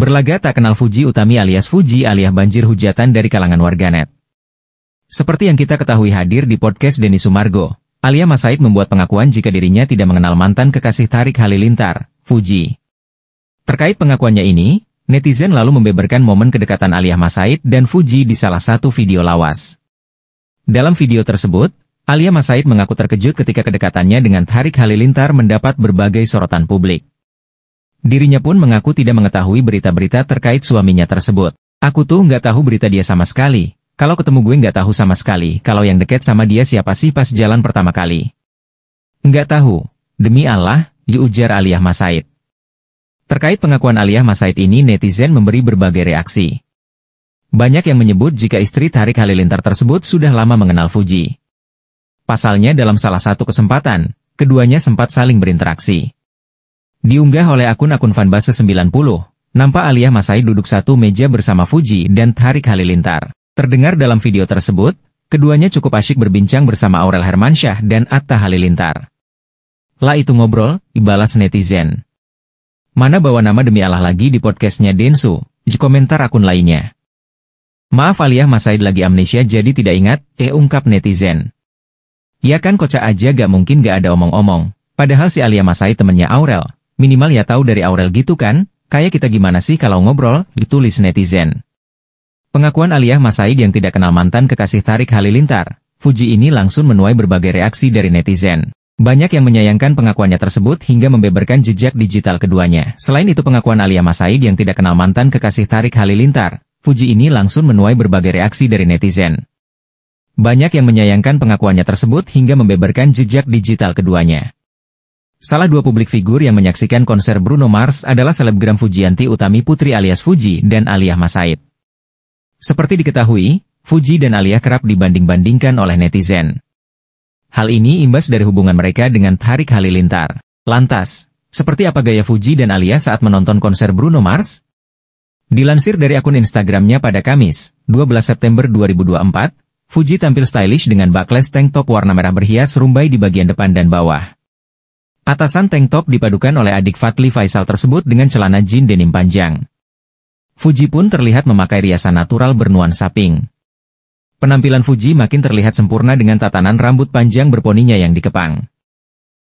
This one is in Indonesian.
Berlaga tak kenal Fuji Utami alias Fuji alias banjir hujatan dari kalangan warganet. Seperti yang kita ketahui hadir di podcast Denny Sumargo, Alia Masaid membuat pengakuan jika dirinya tidak mengenal mantan kekasih Tarik Halilintar, Fuji. Terkait pengakuannya ini, netizen lalu membeberkan momen kedekatan Alia Masaid dan Fuji di salah satu video lawas. Dalam video tersebut, Alia Masaid mengaku terkejut ketika kedekatannya dengan Tarik Halilintar mendapat berbagai sorotan publik. Dirinya pun mengaku tidak mengetahui berita-berita terkait suaminya tersebut. Aku tuh nggak tahu berita dia sama sekali. Kalau ketemu gue nggak tahu sama sekali kalau yang deket sama dia siapa sih pas jalan pertama kali. Nggak tahu. Demi Allah, diujar Aliyah Masaid. Terkait pengakuan Aliyah Masaid ini netizen memberi berbagai reaksi. Banyak yang menyebut jika istri Tarik Halilintar tersebut sudah lama mengenal Fuji. Pasalnya dalam salah satu kesempatan, keduanya sempat saling berinteraksi. Diunggah oleh akun-akun fanbase 90, nampak Alia Masai duduk satu meja bersama Fuji dan Tarik Halilintar. Terdengar dalam video tersebut, keduanya cukup asyik berbincang bersama Aurel Hermansyah dan Atta Halilintar. Lah itu ngobrol, ibalas netizen. Mana bawa nama demi Allah lagi di podcastnya Densu, di komentar akun lainnya. Maaf Aliyah Masaid lagi amnesia jadi tidak ingat, eh ungkap netizen. Ya kan kocak aja gak mungkin gak ada omong-omong, padahal si Alia Masai temennya Aurel, Minimal ya tahu dari Aurel gitu kan, kayak kita gimana sih kalau ngobrol, ditulis netizen. Pengakuan Aliyah Masaid yang tidak kenal mantan kekasih Tarik Halilintar, Fuji ini langsung menuai berbagai reaksi dari netizen. Banyak yang menyayangkan pengakuannya tersebut hingga membeberkan jejak digital keduanya. Selain itu pengakuan Alia Masaid yang tidak kenal mantan kekasih Tarik Halilintar, Fuji ini langsung menuai berbagai reaksi dari netizen. Banyak yang menyayangkan pengakuannya tersebut hingga membeberkan jejak digital keduanya. Salah dua publik figur yang menyaksikan konser Bruno Mars adalah selebgram Fujianti Utami Putri alias Fuji dan Aliyah Masaid. Seperti diketahui, Fuji dan Aliyah kerap dibanding-bandingkan oleh netizen. Hal ini imbas dari hubungan mereka dengan Tarik Halilintar. Lantas, seperti apa gaya Fuji dan Aliyah saat menonton konser Bruno Mars? Dilansir dari akun Instagramnya pada Kamis, 12 September 2024, Fuji tampil stylish dengan backless tank top warna merah berhias rumbai di bagian depan dan bawah. Atasan tank top dipadukan oleh adik Fatli Faisal tersebut dengan celana jean denim panjang. Fuji pun terlihat memakai riasan natural bernuansa pink. Penampilan Fuji makin terlihat sempurna dengan tatanan rambut panjang berponinya yang dikepang.